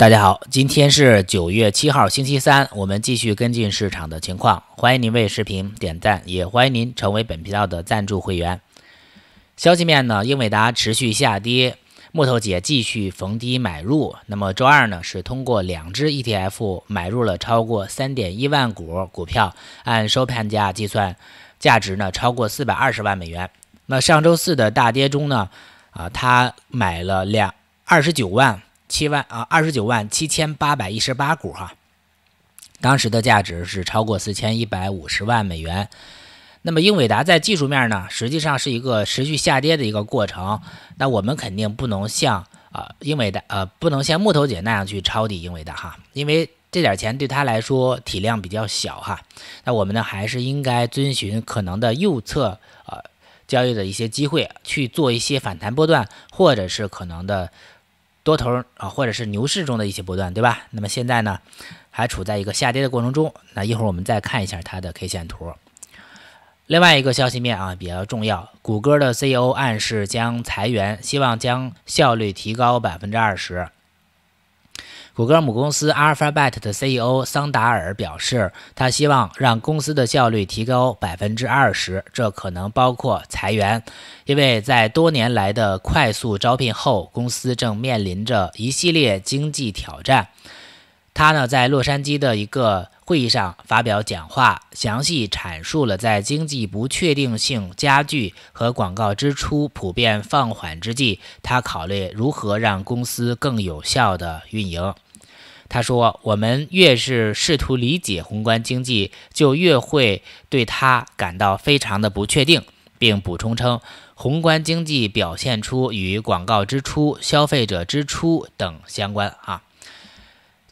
大家好，今天是九月七号，星期三，我们继续跟进市场的情况。欢迎您为视频点赞，也欢迎您成为本频道的赞助会员。消息面呢，英伟达持续下跌，木头姐继续逢低买入。那么周二呢，是通过两只 ETF 买入了超过三点一万股股票，按收盘价计算，价值呢超过四百二十万美元。那上周四的大跌中呢，啊，他买了两二十九万。七万啊，二十九万七千八百一十八股哈，当时的价值是超过四千一百五十万美元。那么英伟达在技术面呢，实际上是一个持续下跌的一个过程。那我们肯定不能像啊英伟达呃不能像木头姐那样去抄底英伟达哈，因为这点钱对他来说体量比较小哈。那我们呢还是应该遵循可能的右侧呃交易的一些机会去做一些反弹波段，或者是可能的。多头啊，或者是牛市中的一些波段，对吧？那么现在呢，还处在一个下跌的过程中。那一会儿我们再看一下它的 K 线图。另外一个消息面啊，比较重要，谷歌的 CEO 暗示将裁员，希望将效率提高百分之二十。谷歌母公司 Alphabet 的 CEO 桑达尔表示，他希望让公司的效率提高百分之二十，这可能包括裁员，因为在多年来的快速招聘后，公司正面临着一系列经济挑战。他呢，在洛杉矶的一个。会议上发表讲话，详细阐述了在经济不确定性加剧和广告支出普遍放缓之际，他考虑如何让公司更有效地运营。他说：“我们越是试图理解宏观经济，就越会对他感到非常的不确定。”并补充称：“宏观经济表现出与广告支出、消费者支出等相关。”哈。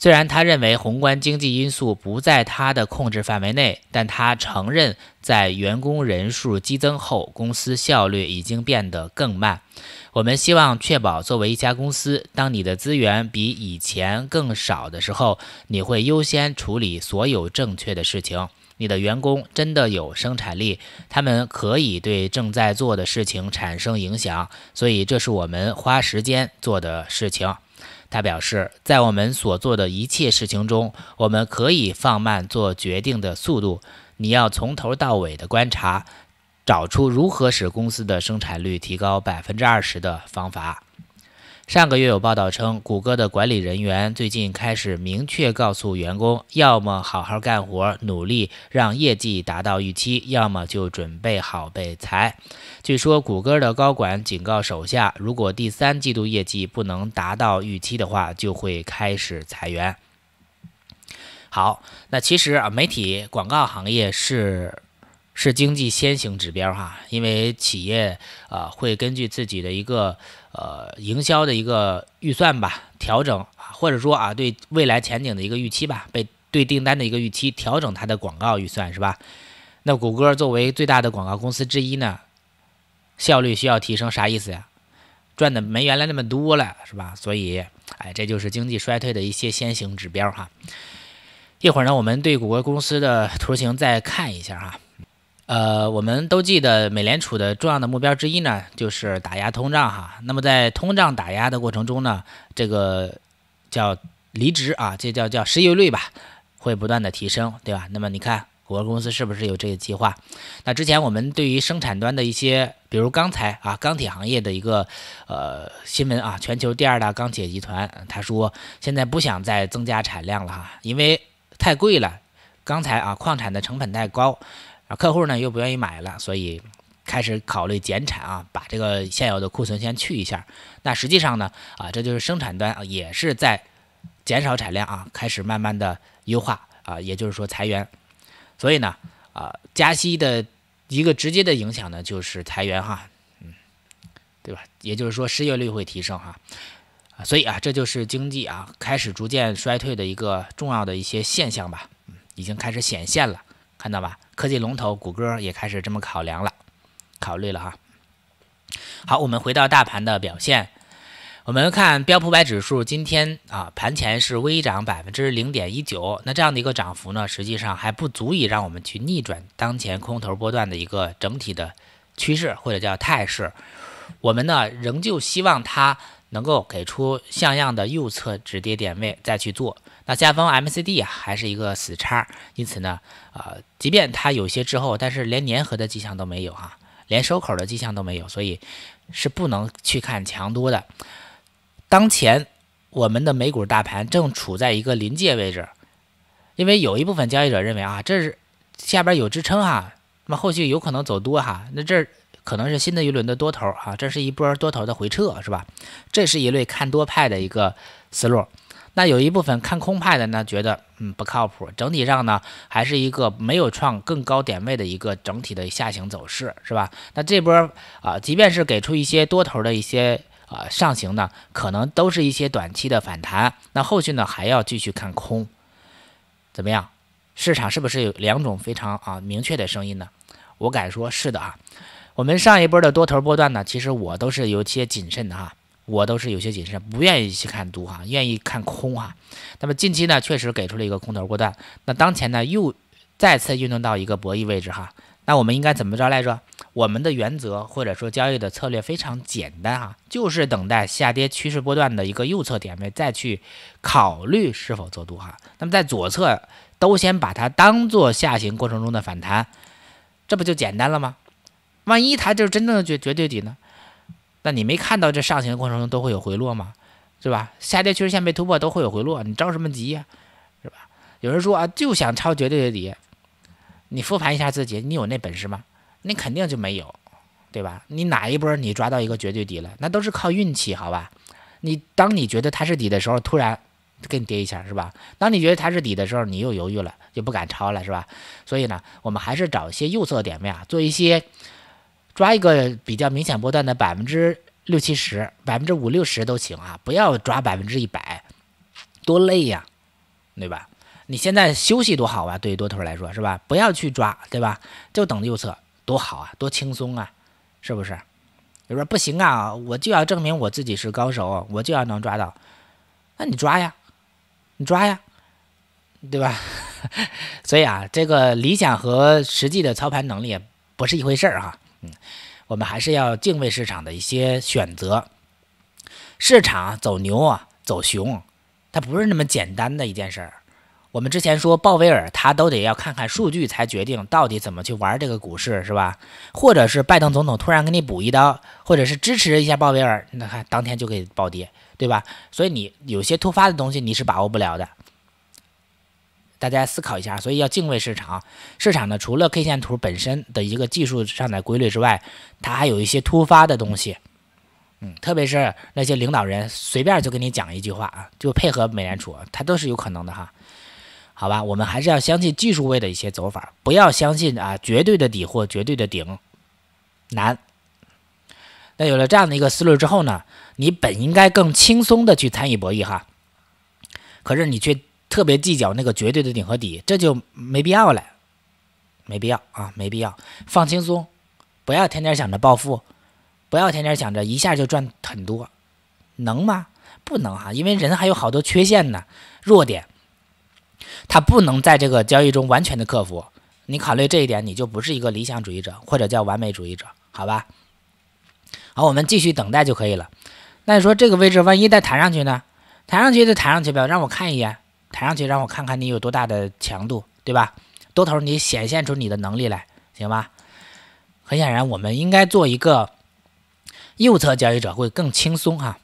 虽然他认为宏观经济因素不在他的控制范围内，但他承认，在员工人数激增后，公司效率已经变得更慢。我们希望确保，作为一家公司，当你的资源比以前更少的时候，你会优先处理所有正确的事情。你的员工真的有生产力，他们可以对正在做的事情产生影响，所以这是我们花时间做的事情。他表示，在我们所做的一切事情中，我们可以放慢做决定的速度。你要从头到尾的观察，找出如何使公司的生产率提高百分之二十的方法。上个月有报道称，谷歌的管理人员最近开始明确告诉员工，要么好好干活，努力让业绩达到预期，要么就准备好被裁。据说谷歌的高管警告手下，如果第三季度业绩不能达到预期的话，就会开始裁员。好，那其实啊，媒体广告行业是是经济先行指标哈，因为企业啊会根据自己的一个。呃，营销的一个预算吧调整啊，或者说啊，对未来前景的一个预期吧，被对订单的一个预期调整它的广告预算是吧？那谷歌作为最大的广告公司之一呢，效率需要提升，啥意思呀？赚的没原来那么多了是吧？所以，哎，这就是经济衰退的一些先行指标哈。一会儿呢，我们对谷歌公司的图形再看一下哈。呃，我们都记得美联储的重要的目标之一呢，就是打压通胀哈。那么在通胀打压的过程中呢，这个叫离职啊，这叫叫失业率吧，会不断的提升，对吧？那么你看，谷歌公司是不是有这个计划？那之前我们对于生产端的一些，比如钢材啊、钢铁行业的一个呃新闻啊，全球第二大钢铁集团他说现在不想再增加产量了哈，因为太贵了，钢材啊、矿产的成本太高。啊，客户呢又不愿意买了，所以开始考虑减产啊，把这个现有的库存先去一下。那实际上呢，啊，这就是生产端也是在减少产量啊，开始慢慢的优化啊，也就是说裁员。所以呢，啊，加息的一个直接的影响呢就是裁员哈，嗯，对吧？也就是说失业率会提升哈，所以啊，这就是经济啊开始逐渐衰退的一个重要的一些现象吧，已经开始显现了。看到吧，科技龙头谷歌也开始这么考量了，考虑了哈。好，我们回到大盘的表现，我们看标普百指数今天啊盘前是微涨百分之零点一九，那这样的一个涨幅呢，实际上还不足以让我们去逆转当前空头波段的一个整体的趋势或者叫态势，我们呢仍旧希望它能够给出像样的右侧止跌点位再去做。那下方 MCD 啊还是一个死叉，因此呢，呃，即便它有些滞后，但是连粘合的迹象都没有哈，连收口的迹象都没有，所以是不能去看强多的。当前我们的美股大盘正处在一个临界位置，因为有一部分交易者认为啊，这是下边有支撑哈，那么后续有可能走多哈，那这可能是新的一轮的多头啊，这是一波多头的回撤是吧？这是一类看多派的一个思路。那有一部分看空派的呢，觉得嗯不靠谱。整体上呢，还是一个没有创更高点位的一个整体的下行走势，是吧？那这波啊，即便是给出一些多头的一些啊上行呢，可能都是一些短期的反弹。那后续呢，还要继续看空。怎么样？市场是不是有两种非常啊明确的声音呢？我敢说，是的啊。我们上一波的多头波段呢，其实我都是有些谨慎的哈。我都是有些谨慎，不愿意去看多哈，愿意看空哈。那么近期呢，确实给出了一个空头波段。那当前呢，又再次运动到一个博弈位置哈。那我们应该怎么着来着？我们的原则或者说交易的策略非常简单哈，就是等待下跌趋势波段的一个右侧点位，再去考虑是否做多哈。那么在左侧都先把它当做下行过程中的反弹，这不就简单了吗？万一它就是真正的绝绝对底呢？那你没看到这上行的过程中都会有回落吗？是吧？下跌趋势线被突破都会有回落，你着什么急呀？是吧？有人说啊，就想抄绝对的底，你复盘一下自己，你有那本事吗？你肯定就没有，对吧？你哪一波你抓到一个绝对底了，那都是靠运气，好吧？你当你觉得它是底的时候，突然给你跌一下，是吧？当你觉得它是底的时候，你又犹豫了，就不敢抄了，是吧？所以呢，我们还是找一些右侧点位啊，做一些。抓一个比较明显波段的百分之六七十，百分之五六十都行啊，不要抓百分之一百，多累呀，对吧？你现在休息多好啊，对于多头来说是吧？不要去抓，对吧？就等右侧多好啊，多轻松啊，是不是？有人说不行啊，我就要证明我自己是高手，我就要能抓到，那你抓呀，你抓呀，对吧？所以啊，这个理想和实际的操盘能力不是一回事儿哈。嗯，我们还是要敬畏市场的一些选择。市场走牛啊，走熊，它不是那么简单的一件事儿。我们之前说鲍威尔，他都得要看看数据才决定到底怎么去玩这个股市，是吧？或者是拜登总统突然给你补一刀，或者是支持一下鲍威尔，那看当天就可以暴跌，对吧？所以你有些突发的东西，你是把握不了的。大家思考一下，所以要敬畏市场。市场呢，除了 K 线图本身的一个技术上的规律之外，它还有一些突发的东西。嗯，特别是那些领导人随便就跟你讲一句话，啊，就配合美联储，它都是有可能的哈。好吧，我们还是要相信技术位的一些走法，不要相信啊绝对的底或绝对的顶，难。那有了这样的一个思路之后呢，你本应该更轻松的去参与博弈哈。可是你却。特别计较那个绝对的顶和底，这就没必要了，没必要啊，没必要，放轻松，不要天天想着暴富，不要天天想着一下就赚很多，能吗？不能哈，因为人还有好多缺陷呢，弱点，他不能在这个交易中完全的克服。你考虑这一点，你就不是一个理想主义者，或者叫完美主义者，好吧？好，我们继续等待就可以了。那你说这个位置，万一再弹上去呢？弹上去就弹上去呗，让我看一眼。抬上去让我看看你有多大的强度，对吧？多头你显现出你的能力来，行吧？很显然，我们应该做一个右侧交易者会更轻松哈。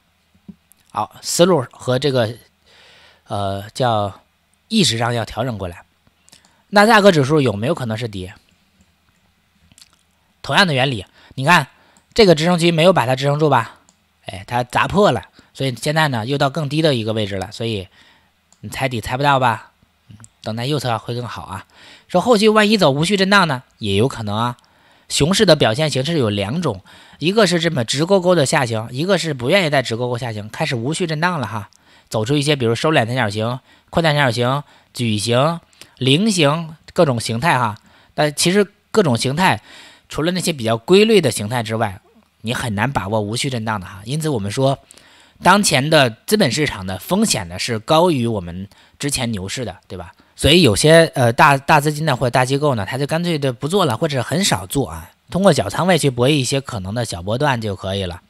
好，思路和这个呃叫意识上要调整过来。那价格指数有没有可能是跌？同样的原理，你看这个支撑区没有把它支撑住吧？哎，它砸破了，所以现在呢又到更低的一个位置了，所以。踩底踩不到吧？等待右侧会更好啊。说后续万一走无序震荡呢，也有可能啊。熊市的表现形式有两种，一个是这么直勾勾的下行，一个是不愿意再直勾勾下行，开始无序震荡了哈。走出一些比如收敛三角形、扩大三角形、矩形、菱形各种形态哈。但其实各种形态，除了那些比较规律的形态之外，你很难把握无序震荡的哈。因此我们说。当前的资本市场的风险呢是高于我们之前牛市的，对吧？所以有些呃大大资金呢或者大机构呢，他就干脆的不做了，或者很少做啊，通过小仓位去博弈一些可能的小波段就可以了，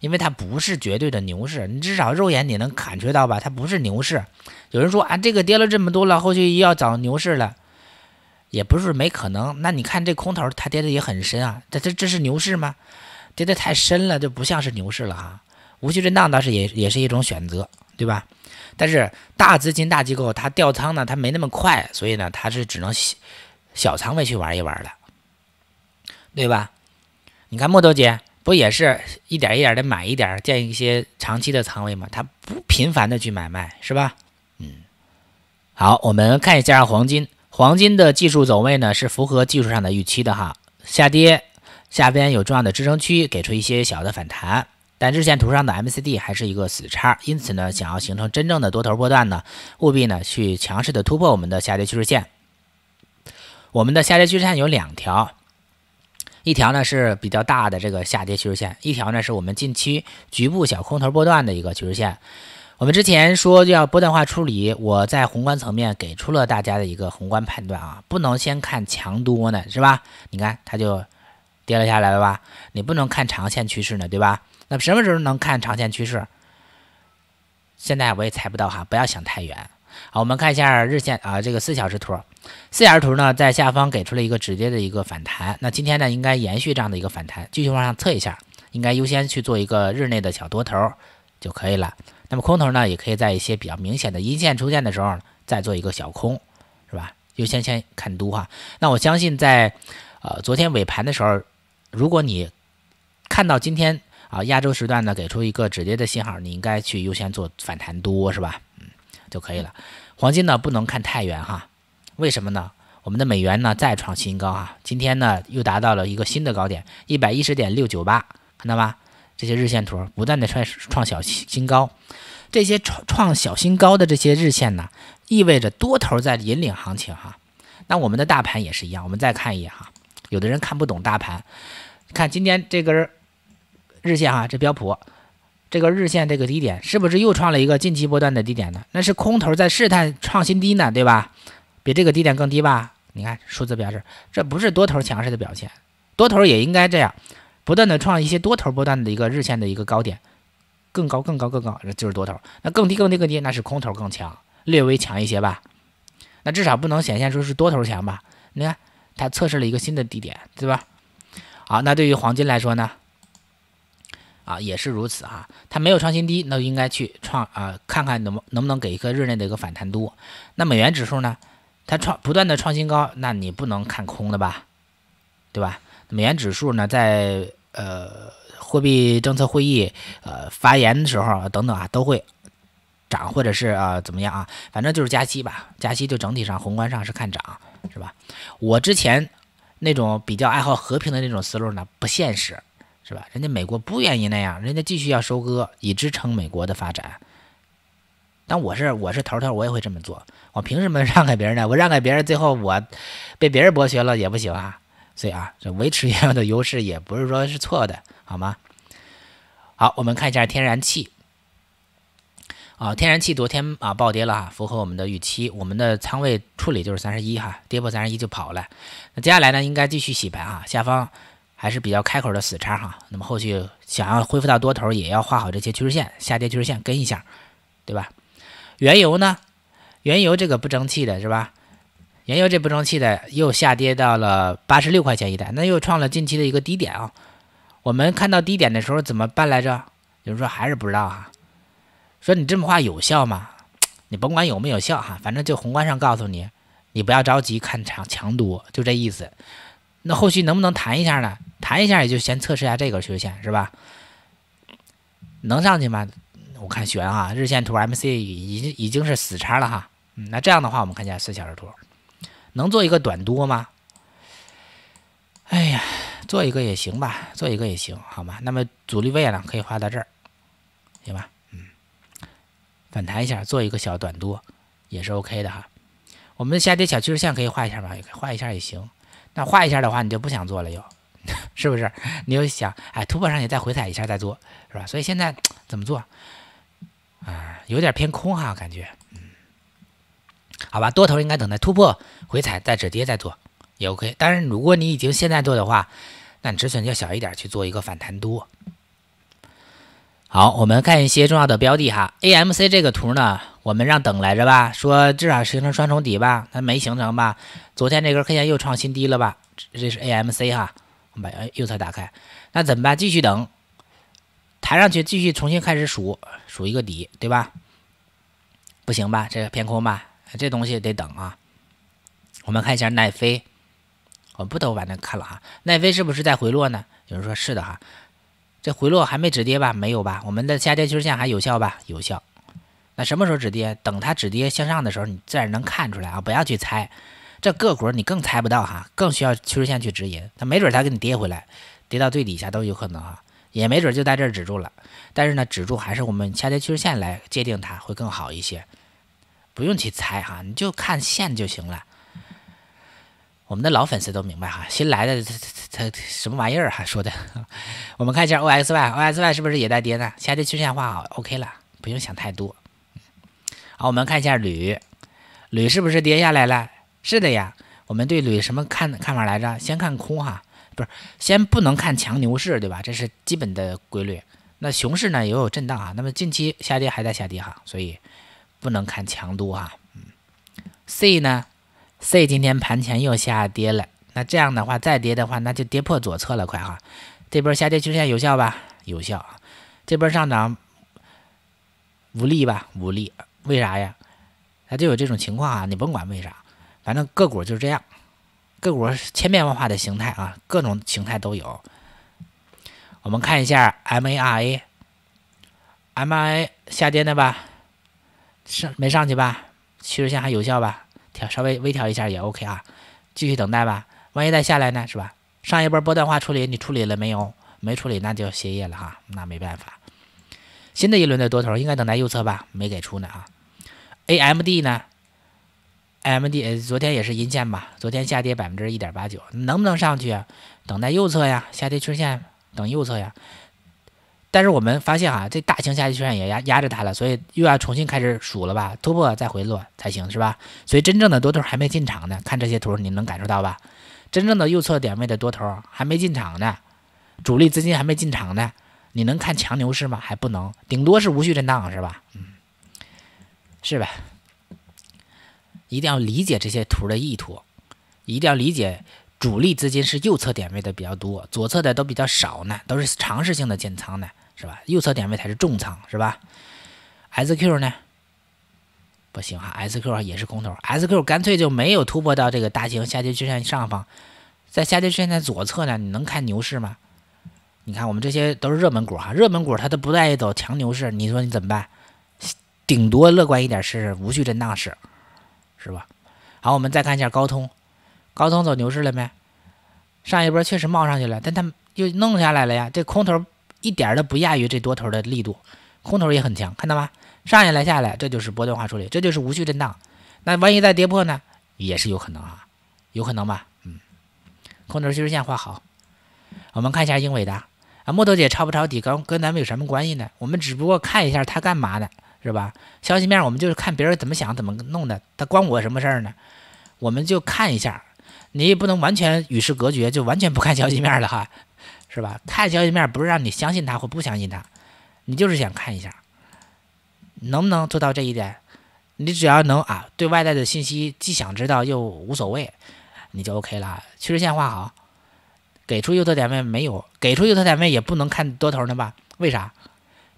因为它不是绝对的牛市，你至少肉眼你能感觉到吧，它不是牛市。有人说啊，这个跌了这么多了，后续又要找牛市了，也不是没可能。那你看这空头它跌的也很深啊，这这这是牛市吗？跌的太深了就不像是牛市了哈。无序震荡倒是也也是一种选择，对吧？但是大资金、大机构它调仓呢，它没那么快，所以呢，它是只能小小仓位去玩一玩了，对吧？你看木头姐不也是一点一点的买一点，建一些长期的仓位吗？它不频繁的去买卖，是吧？嗯，好，我们看一下黄金，黄金的技术走位呢是符合技术上的预期的哈，下跌下边有重要的支撑区，给出一些小的反弹。但日线图上的 M C D 还是一个死叉，因此呢，想要形成真正的多头波段呢，务必呢去强势的突破我们的下跌趋势线。我们的下跌趋势线有两条，一条呢是比较大的这个下跌趋势线，一条呢是我们近期局部小空头波段的一个趋势线。我们之前说要波段化处理，我在宏观层面给出了大家的一个宏观判断啊，不能先看强多呢，是吧？你看它就跌了下来了吧？你不能看长线趋势呢，对吧？那么什么时候能看长线趋势？现在我也猜不到哈，不要想太远。好，我们看一下日线啊，这个四小时图，四小时图呢在下方给出了一个直接的一个反弹。那今天呢应该延续这样的一个反弹，继续往上测一下，应该优先去做一个日内的小多头就可以了。那么空头呢也可以在一些比较明显的阴线出现的时候再做一个小空，是吧？优先先看多哈。那我相信在呃昨天尾盘的时候，如果你看到今天。好，亚洲时段呢给出一个止跌的信号，你应该去优先做反弹多，是吧？嗯，就可以了。黄金呢不能看太远哈，为什么呢？我们的美元呢再创新高啊，今天呢又达到了一个新的高点，一百一十点六九八，看到吧？这些日线图不断的创创小新高，这些创创小新高的这些日线呢，意味着多头在引领行情哈。那我们的大盘也是一样，我们再看一眼哈，有的人看不懂大盘，看今天这根。日线哈，这标普这个日线这个低点是不是又创了一个近期波段的低点呢？那是空头在试探创新低呢，对吧？比这个低点更低吧？你看数字表示，这不是多头强势的表现，多头也应该这样，不断的创一些多头波段的一个日线的一个高点，更高更高更高，就是多头。那更低更低更低，那是空头更强，略微强一些吧？那至少不能显现出是多头强吧？你看它测试了一个新的低点，对吧？好，那对于黄金来说呢？啊，也是如此啊。它没有创新低，那应该去创啊，看看能能不能给一个日内的一个反弹多。那美元指数呢，它创不断的创新高，那你不能看空的吧，对吧？美元指数呢，在呃货币政策会议呃发言的时候等等啊，都会涨或者是啊怎么样啊，反正就是加息吧，加息就整体上宏观上是看涨，是吧？我之前那种比较爱好和平的那种思路呢，不现实。是吧？人家美国不愿意那样，人家继续要收割，以支撑美国的发展。但我是我是头头，我也会这么做。我凭什么 让给别人呢？我让给别人，最后我被别人剥削了也不行啊！所以啊，这维持原有的优势也不是说是错的，好吗？好，我们看一下天然气啊，天然气昨天啊暴跌了哈，符合我们的预期。我们的仓位处理就是三十一哈，跌破三十一就跑了。那接下来呢，应该继续洗牌啊，下方。还是比较开口的死叉哈，那么后续想要恢复到多头，也要画好这些趋势线，下跌趋势线跟一下，对吧？原油呢？原油这个不争气的是吧？原油这不争气的又下跌到了八十六块钱一袋，那又创了近期的一个低点啊。我们看到低点的时候怎么办来着？有人说还是不知道哈。说你这么画有效吗？你甭管有没有效哈，反正就宏观上告诉你，你不要着急看强强多，就这意思。那后续能不能谈一下呢？弹一下，也就先测试一下这个趋势线是吧？能上去吗？我看悬啊！日线图 M C 已经已经是死叉了哈。嗯，那这样的话，我们看一下四小时图，能做一个短多吗？哎呀，做一个也行吧，做一个也行，好吗？那么阻力位呢，可以画到这儿，行吧？嗯，反弹一下，做一个小短多也是 O K 的哈。我们的下跌小趋势线可以画一下以画一下也行。那画一下的话，你就不想做了又？是不是？你又想，哎，突破上去再回踩一下再做，是吧？所以现在怎么做？啊，有点偏空哈，感觉。好吧，多头应该等待突破回踩再止跌再做也 OK。但是如果你已经现在做的话，那止损要小一点去做一个反弹多。好，我们看一些重要的标的哈，AMC 这个图呢，我们让等来着吧，说至少形成双重底吧，它没形成吧？昨天这根 K 线又创新低了吧？这是 AMC 哈。把哎右侧打开，那怎么办？继续等，抬上去，继续重新开始数数一个底，对吧？不行吧，这个偏空吧，这东西得等啊。我们看一下奈飞，我不都把那看了哈。奈飞是不是在回落呢？有人说是的哈，这回落还没止跌吧？没有吧？我们的下跌趋势线还有效吧？有效。那什么时候止跌？等它止跌向上的时候，你自然能看出来啊？不要去猜。这各国你更猜不到哈，更需要趋势线去指引。它没准它给你跌回来，跌到最底下都有可能哈，也没准就在这儿止住了。但是呢，止住还是我们下跌趋势线来界定它会更好一些，不用去猜哈，你就看线就行了。我们的老粉丝都明白哈，新来的他什么玩意儿哈说的。我们看一下 O X Y O X Y 是不是也在跌呢？下跌趋势线画好 OK 了，不用想太多。好，我们看一下铝，铝是不是跌下来了？是的呀，我们对铝什么看看法来着？先看空哈，不是，先不能看强牛市，对吧？这是基本的规律。那熊市呢，也有震荡啊。那么近期下跌还在下跌哈，所以不能看强度哈。嗯，C 呢？C 今天盘前又下跌了，那这样的话再跌的话，那就跌破左侧了，快哈。这波下跌均线有效吧？有效。这波上涨无力吧？无力。为啥呀？它就有这种情况啊，你甭管为啥。反正个股就是这样，个股千变万化的形态啊，各种形态都有。我们看一下 M A R A，M A 下跌的吧，上没上去吧？趋势线还有效吧？调稍微微调一下也 OK 啊，继续等待吧。万一再下来呢？是吧？上一波波段化处理你处理了没有？没处理那就歇业了哈，那没办法。新的一轮的多头应该等待右侧吧？没给出呢啊？A M D 呢？AMD 昨天也是阴线吧？昨天下跌百分之一点八九，能不能上去？等待右侧呀，下跌趋势线等右侧呀。但是我们发现啊，这大型下跌趋势线也压压着它了，所以又要重新开始数了吧？突破再回落才行是吧？所以真正的多头还没进场呢。看这些图你能感受到吧？真正的右侧点位的多头还没进场呢，主力资金还没进场呢。你能看强牛市吗？还不能，顶多是无序震荡是吧？嗯，是吧？一定要理解这些图的意图，一定要理解主力资金是右侧点位的比较多，左侧的都比较少呢，都是尝试性的建仓呢，是吧？右侧点位才是重仓，是吧？S Q 呢，不行哈，S Q 也是空头，S Q 干脆就没有突破到这个大型下跌趋势线上方，在下跌趋势线左侧呢，你能看牛市吗？你看我们这些都是热门股哈，热门股它都不带走强牛市，你说你怎么办？顶多乐观一点是无序震荡式。是吧？好，我们再看一下高通，高通走牛市了没？上一波确实冒上去了，但它又弄下来了呀。这空头一点都不亚于这多头的力度，空头也很强，看到吗？上下来下来，这就是波段化处理，这就是无序震荡。那万一再跌破呢？也是有可能啊，有可能吧？嗯，空头趋势线画好，我们看一下英伟达啊。木头姐抄不抄底，跟跟咱们有什么关系呢？我们只不过看一下它干嘛的。是吧？消息面我们就是看别人怎么想怎么弄的，他关我什么事儿呢？我们就看一下，你也不能完全与世隔绝，就完全不看消息面了哈，是吧？看消息面不是让你相信他或不相信他，你就是想看一下，能不能做到这一点？你只要能啊，对外在的信息既想知道又无所谓，你就 OK 了。趋势线画好，给出右侧点位没有？给出右侧点位也不能看多头的吧？为啥？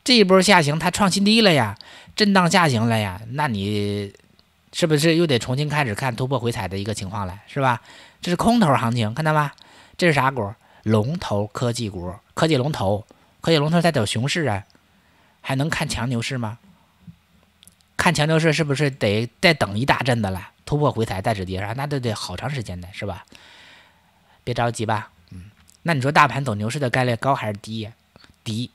这一波下行，它创新低了呀，震荡下行了呀，那你是不是又得重新开始看突破回踩的一个情况了，是吧？这是空头行情，看到吗？这是啥股？龙头科技股，科技龙头，科技龙头在走熊市啊，还能看强牛市吗？看强牛市是不是得再等一大阵子了？突破回踩再止跌啊，那都得好长时间的，是吧？别着急吧，嗯，那你说大盘走牛市的概率高还是低？低。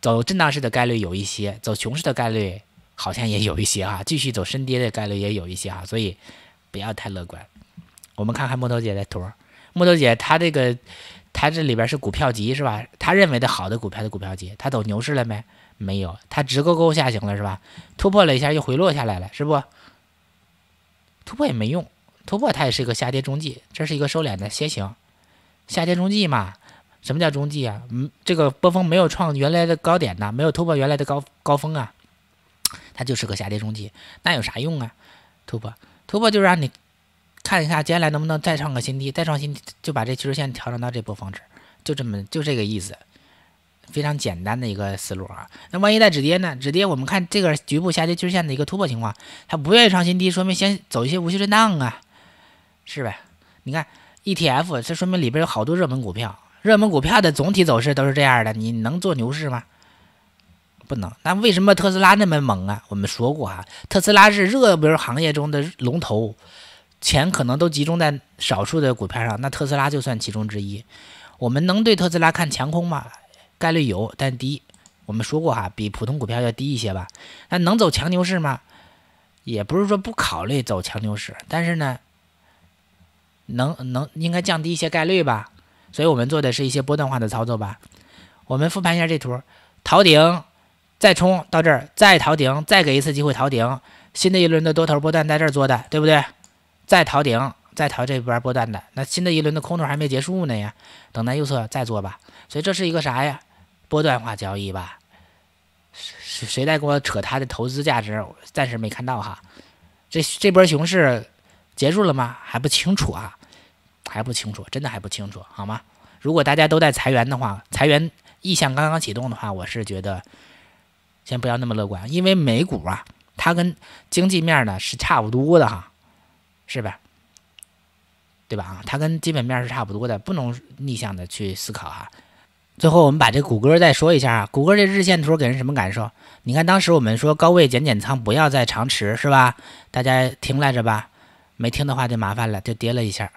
走震荡式的概率有一些，走熊市的概率好像也有一些哈，继续走深跌的概率也有一些哈，所以不要太乐观。我们看看木头姐的图，木头姐她这个，她这里边是股票级是吧？她认为的好的股票的股票级，她走牛市了没？没有，她直勾勾下行了是吧？突破了一下又回落下来了，是不？突破也没用，突破它也是一个下跌中继，这是一个收敛的楔形，下跌中继嘛。什么叫中继啊？嗯，这个波峰没有创原来的高点呐，没有突破原来的高高峰啊，它就是个下跌中继，那有啥用啊？突破，突破就是让你看一下接下来能不能再创个新低，再创新，低就把这趋势线调整到这波峰值，就这么，就这个意思，非常简单的一个思路啊。那万一再止跌呢？止跌我们看这个局部下跌趋势线的一个突破情况，它不愿意创新低，说明先走一些无序震荡啊，是呗？你看 ETF，这说明里边有好多热门股票。热门股票的总体走势都是这样的，你能做牛市吗？不能。那为什么特斯拉那么猛啊？我们说过哈，特斯拉是热门行业中的龙头，钱可能都集中在少数的股票上，那特斯拉就算其中之一。我们能对特斯拉看强空吗？概率有，但低。我们说过哈，比普通股票要低一些吧。那能走强牛市吗？也不是说不考虑走强牛市，但是呢，能能应该降低一些概率吧。所以我们做的是一些波段化的操作吧。我们复盘一下这图，逃顶，再冲到这儿，再逃顶，再给一次机会逃顶。新的一轮的多头波段在这儿做的，对不对？再逃顶，再逃这波波段的。那新的一轮的空头还没结束呢呀，等待右侧再做吧。所以这是一个啥呀？波段化交易吧。谁谁在给我扯他的投资价值？暂时没看到哈。这这波熊市结束了吗？还不清楚啊。还不清楚，真的还不清楚，好吗？如果大家都在裁员的话，裁员意向刚刚启动的话，我是觉得先不要那么乐观，因为美股啊，它跟经济面呢是差不多的哈，是吧？对吧？啊，它跟基本面是差不多的，不能逆向的去思考啊。最后我们把这谷歌再说一下啊，谷歌这日线图给人什么感受？你看当时我们说高位减减仓，不要再长持，是吧？大家听来着吧？没听的话就麻烦了，就跌了一下。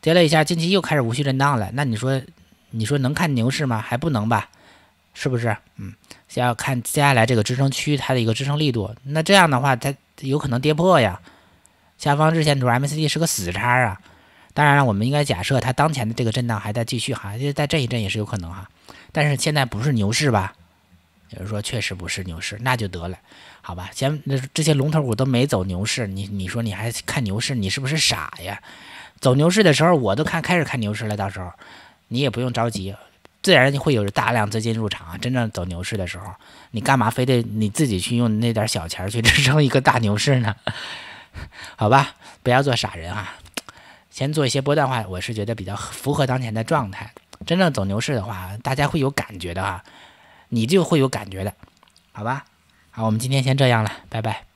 跌了一下，近期又开始无序震荡了。那你说，你说能看牛市吗？还不能吧？是不是？嗯，先要看接下来这个支撑区它的一个支撑力度。那这样的话，它有可能跌破呀。下方日线图 m c d 是个死叉啊。当然了，我们应该假设它当前的这个震荡还在继续哈，就在这一震也是有可能哈。但是现在不是牛市吧？有人说确实不是牛市，那就得了，好吧？前那这些龙头股都没走牛市，你你说你还看牛市，你是不是傻呀？走牛市的时候，我都看开始看牛市了。到时候，你也不用着急，自然会有大量资金入场。真正走牛市的时候，你干嘛非得你自己去用那点小钱去 支撑一个大牛市呢？好吧，不要做傻人啊！先做一些波段化，我是觉得比较符合当前的状态。真正走牛市的话，大家会有感觉的啊，你就会有感觉的。好吧，好，我们今天先这样了，拜拜。